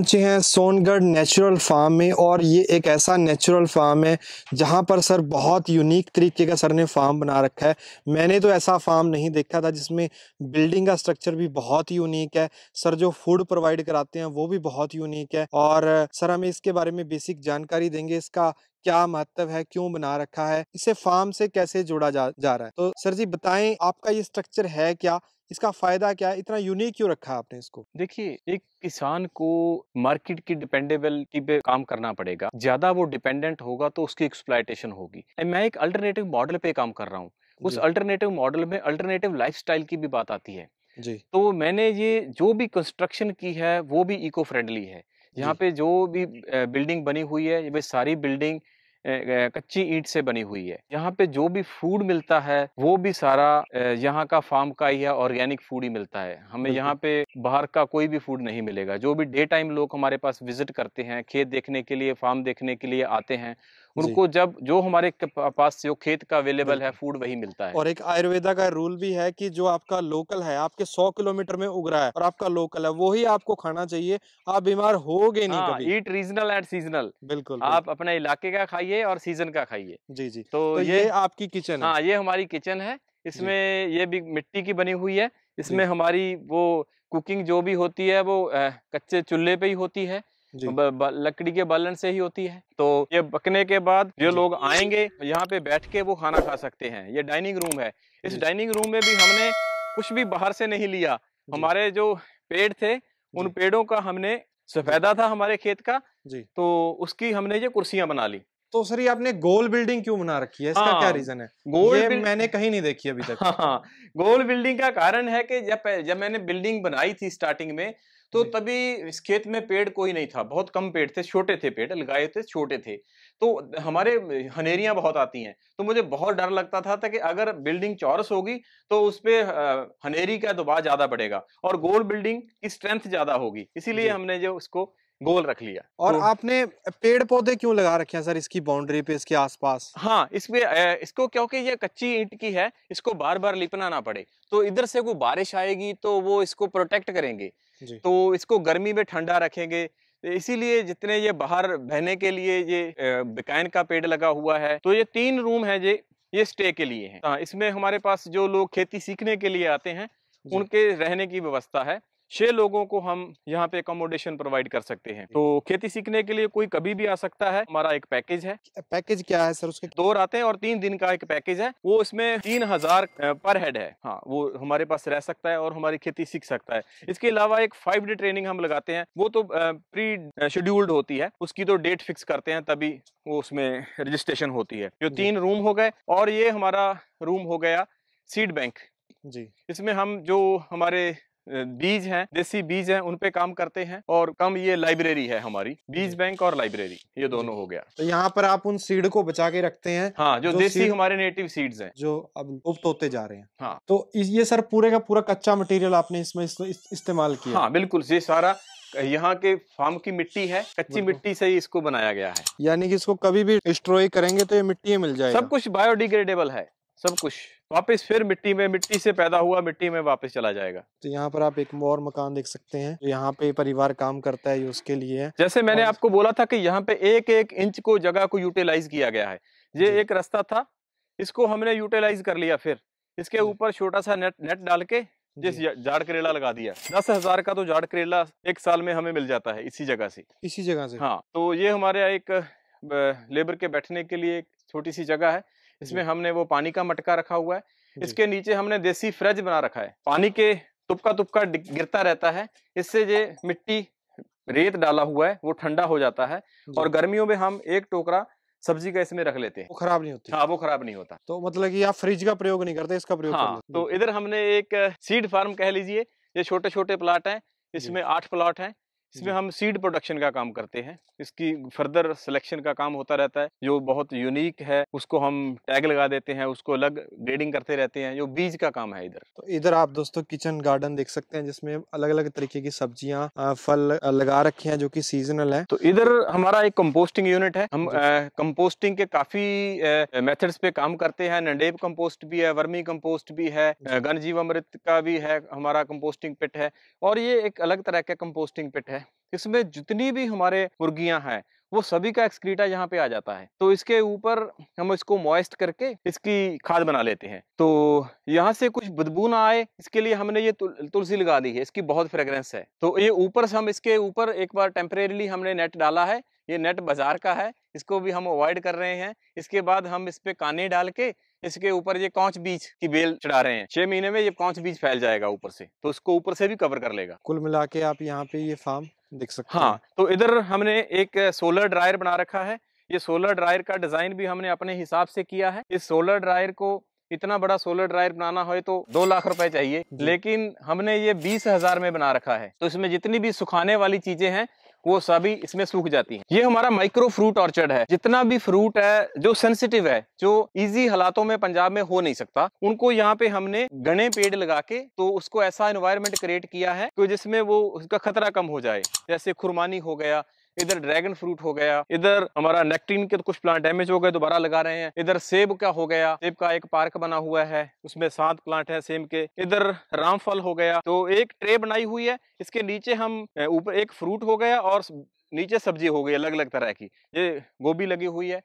पहुंचे हैं Songadh natural farm में और ये एक ऐसा नेचुरल फार्म है जहां पर सर बहुत यूनिक तरीके का सर ने फार्म बना रखा है मैंने तो ऐसा फार्म नहीं देखा था जिसमें बिल्डिंग का स्ट्रक्चर भी बहुत ही यूनिक है सर जो फूड प्रोवाइड कराते हैं वो भी बहुत यूनिक है और सर हमें इसके बारे में बेसिक जानकारी देंगे इसका क्या महत्व है क्यों बना रखा है इसे फार्म से कैसे जोड़ा जा, जा रहा है तो सर जी बताएं आपका ये स्ट्रक्चर है क्या इसका फायदा क्या है इतना यूनिक क्यों रखा आपने इसको देखिए एक किसान को मार्केट की डिपेंडेबिलिटी पे काम करना पड़ेगा ज्यादा वो डिपेंडेंट होगा तो उसकी एक्सप्लाइटेशन होगी मैं एक अल्टरनेटिव मॉडल पे काम कर रहा हूँ उस अल्टरनेटिव मॉडल में अल्टरनेटिव लाइफस्टाइल की भी बात आती है जी तो मैंने ये जो भी कंस्ट्रक्शन की है वो भी इको फ्रेंडली है यहाँ पे जो भी बिल्डिंग बनी हुई है ये सारी बिल्डिंग कच्ची ईट से बनी हुई है यहाँ पे जो भी फूड मिलता है वो भी सारा यहाँ का फार्म का ही है ऑर्गेनिक फूड ही मिलता है हमें यहाँ पे बाहर का कोई भी फूड नहीं मिलेगा जो भी डे टाइम लोग हमारे पास विजिट करते हैं खेत देखने के लिए फार्म देखने के लिए आते हैं उनको जब जो हमारे पास जो खेत का अवेलेबल है फूड वही मिलता है और एक आयुर्वेदा का रूल भी है कि जो आपका लोकल है आपके 100 किलोमीटर में उग रहा है और आपका लोकल है वही आपको खाना चाहिए आप बीमार हो गए नहीं हाँ, ईट रीजनल एंड सीजनल बिल्कुल आप अपने इलाके का खाइए खाइए और सीजन का खाइए जी जी तो, तो ये, ये आपकी किचन हाँ ये हमारी किचन है इसमें ये भी मिट्टी की बनी हुई है इसमें हमारी वो कुकिंग जो भी होती है वो कच्चे चूल्हे पे ही होती है लकड़ी के बालन से ही होती है तो ये पकने के बाद जो लोग आएंगे यहाँ पे बैठ के वो खाना खा सकते हैं ये डाइनिंग रूम है इस डाइनिंग रूम में भी हमने कुछ भी बाहर से नहीं लिया हमारे जो पेड़ थे उन पेड़ों का हमने सफेदा था हमारे खेत का जी तो उसकी हमने ये कुर्सियां बना ली तो सर ये आपने गोल बिल्डिंग क्यों बना रखी है इसका हाँ, क्या रीजन है गोल ये बिल्ड... मैंने कहीं नहीं देखी अभी तक हाँ, गोल बिल्डिंग का कारण है कि जब जब मैंने बिल्डिंग बनाई थी स्टार्टिंग में तो तभी इस खेत में पेड़ कोई नहीं था बहुत कम पेड़ थे छोटे थे पेड़ लगाए थे छोटे थे तो हमारे हनेरियां बहुत आती हैं तो मुझे बहुत डर लगता था, था कि अगर बिल्डिंग चौरस होगी तो उस पर हनेरी का दबाव ज़्यादा बढ़ेगा और गोल बिल्डिंग की स्ट्रेंथ ज़्यादा होगी इसीलिए हमने जो उसको गोल रख लिया और तो, आपने पेड़ पौधे क्यों लगा रखे हैं सर इसकी बाउंड्री पे इसके आसपास हाँ इसमें इसको क्योंकि ये कच्ची ईंट की है इसको बार बार लिपना ना पड़े तो इधर से कोई बारिश आएगी तो वो इसको प्रोटेक्ट करेंगे तो इसको गर्मी में ठंडा रखेंगे इसीलिए जितने ये बाहर बहने के लिए ये बिकायन का पेड़ लगा हुआ है तो ये तीन रूम है ये ये स्टे के लिए है हाँ इसमें हमारे पास जो लोग खेती सीखने के लिए आते हैं उनके रहने की व्यवस्था है छह लोगों को हम यहाँ पे अकोमोडेशन प्रोवाइड कर सकते हैं तो खेती सीखने के लिए कोई कभी भी आ सकता है हमारा एक पैकेज है पैकेज क्या है सर उसके दो रातें और तीन दिन का एक पैकेज है वो इसमें तीन हजार पर हेड है हाँ वो हमारे पास रह सकता है और हमारी खेती सीख सकता है इसके अलावा एक फाइव डे ट्रेनिंग हम लगाते हैं वो तो प्री शेड्यूल्ड होती है उसकी तो डेट फिक्स करते हैं तभी वो उसमें रजिस्ट्रेशन होती है जो तीन रूम हो गए और ये हमारा रूम हो गया सीड बैंक जी इसमें हम जो हमारे बीज हैं देसी बीज हैं उन पे काम करते हैं और कम ये लाइब्रेरी है हमारी बीज बैंक और लाइब्रेरी ये दोनों हो गया तो यहाँ पर आप उन सीड को बचा के रखते हैं हाँ जो, जो देसी हमारे नेटिव सीड्स हैं जो अब लुप्त होते जा रहे हैं हाँ तो ये सर पूरे का पूरा कच्चा मटेरियल आपने इसमें इस्तेमाल किया हाँ बिल्कुल ये सारा यहाँ के फार्म की मिट्टी है कच्ची मिट्टी से ही इसको बनाया गया है यानी कि इसको कभी भी डिस्ट्रॉय करेंगे तो ये मिट्टी मिल जाएगी सब कुछ बायोडिग्रेडेबल है सब कुछ वापस फिर मिट्टी में मिट्टी से पैदा हुआ मिट्टी में वापस चला जाएगा तो यहाँ पर आप एक और मकान देख सकते हैं यहाँ पे परिवार काम करता है उसके लिए है जैसे मैंने आपको बोला था कि यहाँ पे एक एक इंच को जगह को यूटिलाइज किया गया है ये एक रास्ता था इसको हमने यूटिलाइज कर लिया फिर इसके ऊपर छोटा सा नेट नेट डाल के जिस झाड़ करेला लगा दिया दस हजार का तो झाड़ करेला एक साल में हमें मिल जाता है इसी जगह से इसी जगह से हाँ तो ये हमारे यहाँ एक लेबर के बैठने के लिए एक छोटी सी जगह है इसमें हमने वो पानी का मटका रखा हुआ है इसके नीचे हमने देसी फ्रिज बना रखा है पानी के तुपका तुपका गिरता रहता है इससे जो मिट्टी रेत डाला हुआ है वो ठंडा हो जाता है और गर्मियों में हम एक टोकरा सब्जी का इसमें रख लेते हैं वो खराब नहीं होती हाँ वो खराब नहीं होता तो मतलब कि आप फ्रिज का प्रयोग नहीं करते इसका प्रयोग हाँ, तो इधर हमने एक सीड फार्म कह लीजिए ये छोटे छोटे प्लाट हैं इसमें आठ प्लाट हैं इसमें हम सीड प्रोडक्शन का काम करते हैं इसकी फर्दर सिलेक्शन का काम होता रहता है जो बहुत यूनिक है उसको हम टैग लगा देते हैं उसको अलग ग्रेडिंग करते रहते हैं जो बीज का काम है इधर तो इधर आप दोस्तों किचन गार्डन देख सकते हैं जिसमें अलग अलग तरीके की सब्जियां फल लगा रखे हैं जो कि सीजनल है तो इधर हमारा एक कम्पोस्टिंग यूनिट है हम कम्पोस्टिंग के काफी मेथड्स पे काम करते हैं नंडेब कम्पोस्ट भी है वर्मी कम्पोस्ट भी है घन का भी है हमारा कम्पोस्टिंग पिट है और ये एक अलग तरह का कम्पोस्टिंग पिट है है इसमें जितनी भी हमारे मुर्गियां हैं वो सभी का एक्सक्रीटा यहाँ पे आ जाता है तो इसके ऊपर हम इसको मॉइस्ट करके इसकी खाद बना लेते हैं तो यहाँ से कुछ बदबू ना आए इसके लिए हमने ये तुलसी लगा दी है इसकी बहुत फ्रेग्रेंस है तो ये ऊपर से हम इसके ऊपर एक बार टेम्परेली हमने नेट डाला है ये नेट बाज़ार का है इसको भी हम अवॉइड कर रहे हैं इसके बाद हम इस पे काने डाल के इसके ऊपर ये कौच बीज की बेल चढ़ा रहे हैं छह महीने में ये कौच बीज फैल जाएगा ऊपर से तो उसको ऊपर से भी कवर कर लेगा कुल मिला के आप यहाँ पे ये फार्म देख सकते हाँ तो इधर हमने एक सोलर ड्रायर बना रखा है ये सोलर ड्रायर का डिजाइन भी हमने अपने हिसाब से किया है इस सोलर ड्रायर को इतना बड़ा सोलर ड्रायर बनाना हो तो दो लाख रुपए चाहिए लेकिन हमने ये बीस हजार में बना रखा है तो इसमें जितनी भी सुखाने वाली चीजें हैं वो सभी इसमें सूख जाती है ये हमारा माइक्रो फ्रूट ऑर्चर्ड है जितना भी फ्रूट है जो सेंसिटिव है जो इजी हालातों में पंजाब में हो नहीं सकता उनको यहाँ पे हमने घने पेड़ लगा के तो उसको ऐसा एनवायरमेंट क्रिएट किया है तो जिसमें वो उसका खतरा कम हो जाए जैसे खुरमानी हो गया इधर ड्रैगन फ्रूट हो गया इधर हमारा नेक्टिन के तो कुछ प्लांट डैमेज हो गए दोबारा लगा रहे हैं इधर सेब का हो गया सेब का एक पार्क बना हुआ है उसमें सात प्लांट है सेब के इधर रामफल हो गया तो एक ट्रे बनाई हुई है इसके नीचे हम ऊपर एक फ्रूट हो गया और नीचे सब्जी हो गई अलग अलग तरह की ये गोभी लगी हुई है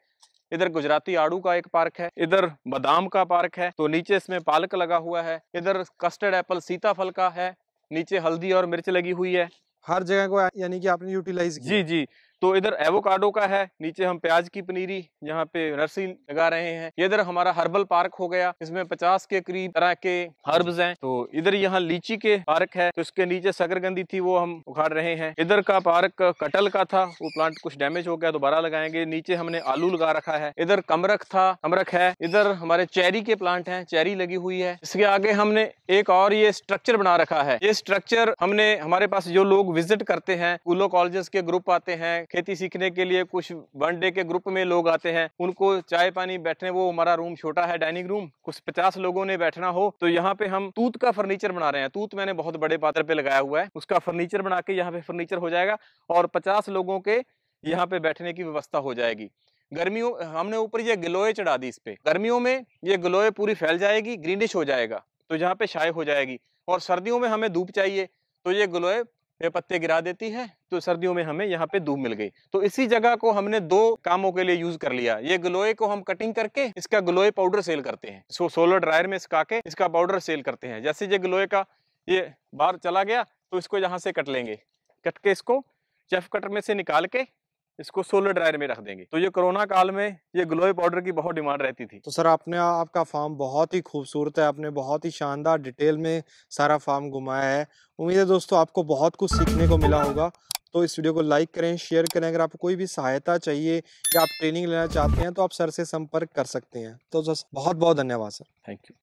इधर गुजराती आड़ू का एक पार्क है इधर बादाम का पार्क है तो नीचे इसमें पालक लगा हुआ है इधर कस्टर्ड एप्पल सीताफल का है नीचे हल्दी और मिर्च लगी हुई है हर जगह को यानी कि आपने यूटिलाइज किया जी जी तो इधर एवोकाडो का है नीचे हम प्याज की पनीरी यहाँ पे नर्सरी लगा रहे हैं इधर हमारा हर्बल पार्क हो गया इसमें 50 के करीब तरह के हर्ब्स हैं तो इधर यहाँ लीची के पार्क है तो इसके नीचे सकरगंदी थी वो हम उखाड़ रहे हैं इधर का पार्क कटल का था वो प्लांट कुछ डैमेज हो गया दोबारा लगाएंगे नीचे हमने आलू लगा रखा है इधर कमरख था कमरख है इधर हमारे चेरी के प्लांट है चेरी लगी हुई है इसके आगे हमने एक और ये स्ट्रक्चर बना रखा है ये स्ट्रक्चर हमने हमारे पास जो लोग विजिट करते हैं स्कूलों कॉलेजेस के ग्रुप आते हैं खेती सीखने के लिए कुछ डे के ग्रुप में लोग आते हैं उनको चाय पानी बैठने वो हमारा रूम छोटा है डाइनिंग रूम कुछ पचास लोगों ने बैठना हो तो यहाँ पे हम तूत का फर्नीचर बना रहे हैं तूत मैंने बहुत बड़े पात्र पे लगाया हुआ है उसका फर्नीचर बना के यहाँ पे फर्नीचर हो जाएगा और पचास लोगों के यहाँ पे बैठने की व्यवस्था हो जाएगी गर्मियों हमने ऊपर ये गिलोए चढ़ा दी इस पे गर्मियों में ये गिलोए पूरी फैल जाएगी ग्रीनिश हो जाएगा तो यहाँ पे शाय हो जाएगी और सर्दियों में हमें धूप चाहिए तो ये गिलोए ये पत्ते गिरा देती है तो सर्दियों में हमें यहाँ पे धूप मिल गई तो इसी जगह को हमने दो कामों के लिए यूज कर लिया ये ग्लोए को हम कटिंग करके इसका ग्लोए पाउडर सेल करते हैं सो सोलर ड्रायर में सुखा के इसका पाउडर सेल करते हैं जैसे ये ग्लोए का ये बाहर चला गया तो इसको यहाँ से कट लेंगे कट के इसको चेफ कटर में से निकाल के इसको सोलर ड्रायर में रख देंगे तो ये कोरोना काल में ये ग्लोए पाउडर की बहुत डिमांड रहती थी तो सर आपने आपका फार्म बहुत ही खूबसूरत है आपने बहुत ही शानदार डिटेल में सारा फार्म घुमाया है उम्मीद है दोस्तों आपको बहुत कुछ सीखने को मिला होगा तो इस वीडियो को लाइक करें शेयर करें अगर आपको कोई भी सहायता चाहिए या आप ट्रेनिंग लेना चाहते हैं तो आप सर से संपर्क कर सकते हैं तो बहुत बहुत धन्यवाद सर थैंक यू